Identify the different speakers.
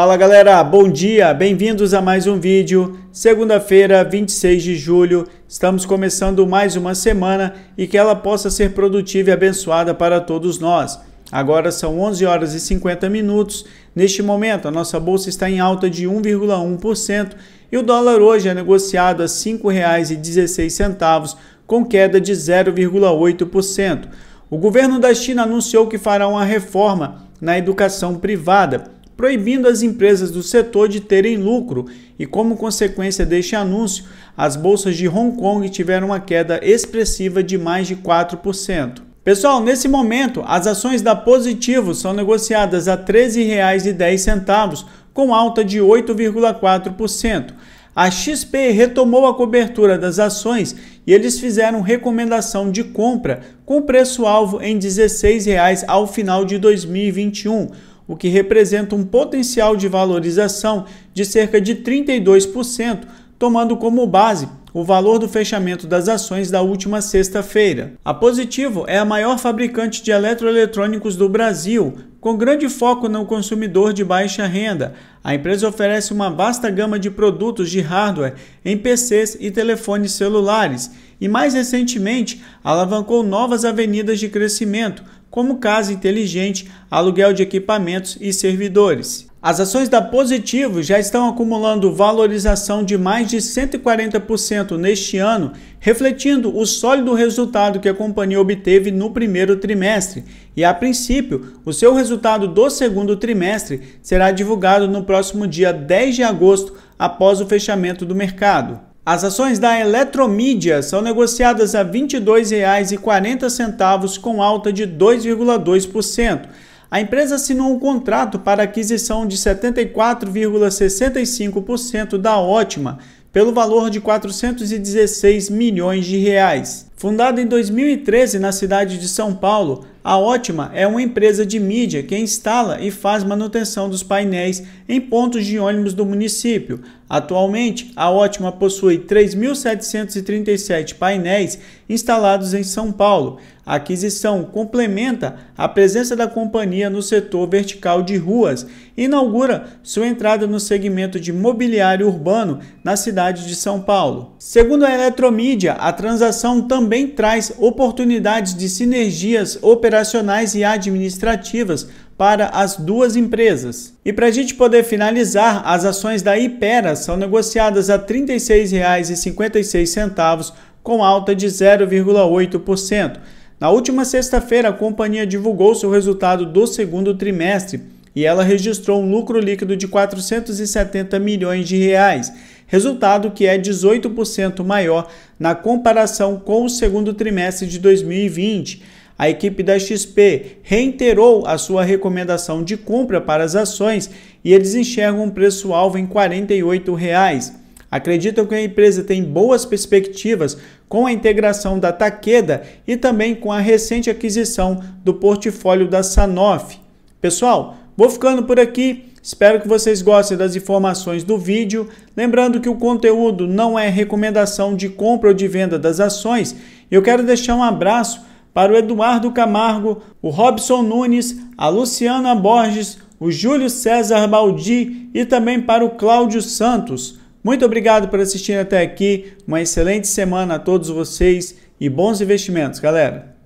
Speaker 1: Fala galera, bom dia, bem-vindos a mais um vídeo. Segunda-feira, 26 de julho, estamos começando mais uma semana e que ela possa ser produtiva e abençoada para todos nós. Agora são 11 horas e 50 minutos. Neste momento, a nossa bolsa está em alta de 1,1% e o dólar hoje é negociado a R$ 5,16, com queda de 0,8%. O governo da China anunciou que fará uma reforma na educação privada proibindo as empresas do setor de terem lucro, e como consequência deste anúncio, as bolsas de Hong Kong tiveram uma queda expressiva de mais de 4%. Pessoal, nesse momento, as ações da Positivo são negociadas a R$ 13,10, com alta de 8,4%. A XP retomou a cobertura das ações e eles fizeram recomendação de compra com preço-alvo em R$ 16,00 ao final de 2021 o que representa um potencial de valorização de cerca de 32%, tomando como base o valor do fechamento das ações da última sexta-feira. A Positivo é a maior fabricante de eletroeletrônicos do Brasil, com grande foco no consumidor de baixa renda. A empresa oferece uma vasta gama de produtos de hardware em PCs e telefones celulares e, mais recentemente, alavancou novas avenidas de crescimento como casa inteligente, aluguel de equipamentos e servidores. As ações da Positivo já estão acumulando valorização de mais de 140% neste ano, refletindo o sólido resultado que a companhia obteve no primeiro trimestre. E a princípio, o seu resultado do segundo trimestre será divulgado no próximo dia 10 de agosto, após o fechamento do mercado. As ações da Eletromídia são negociadas a R$ 22,40 com alta de 2,2%. A empresa assinou um contrato para aquisição de 74,65% da Ótima, pelo valor de 416 milhões de reais. Fundada em 2013 na cidade de São Paulo, a Ótima é uma empresa de mídia que instala e faz manutenção dos painéis em pontos de ônibus do município. Atualmente, a Ótima possui 3.737 painéis instalados em São Paulo. A aquisição complementa a presença da companhia no setor vertical de ruas e inaugura sua entrada no segmento de mobiliário urbano na cidade de São Paulo. Segundo a Eletromídia, a transação também traz oportunidades de sinergias operacionais e administrativas para as duas empresas. E para a gente poder finalizar, as ações da Ipera são negociadas a R$ 36,56, com alta de 0,8%. Na última sexta-feira, a companhia divulgou seu resultado do segundo trimestre e ela registrou um lucro líquido de 470 milhões de reais resultado que é 18% maior na comparação com o segundo trimestre de 2020. A equipe da XP reiterou a sua recomendação de compra para as ações e eles enxergam um preço-alvo em R$ 48. Reais. Acreditam que a empresa tem boas perspectivas com a integração da Takeda e também com a recente aquisição do portfólio da Sanofi. Pessoal, Vou ficando por aqui. Espero que vocês gostem das informações do vídeo. Lembrando que o conteúdo não é recomendação de compra ou de venda das ações. Eu quero deixar um abraço para o Eduardo Camargo, o Robson Nunes, a Luciana Borges, o Júlio César Baldi e também para o Cláudio Santos. Muito obrigado por assistir até aqui. Uma excelente semana a todos vocês e bons investimentos, galera.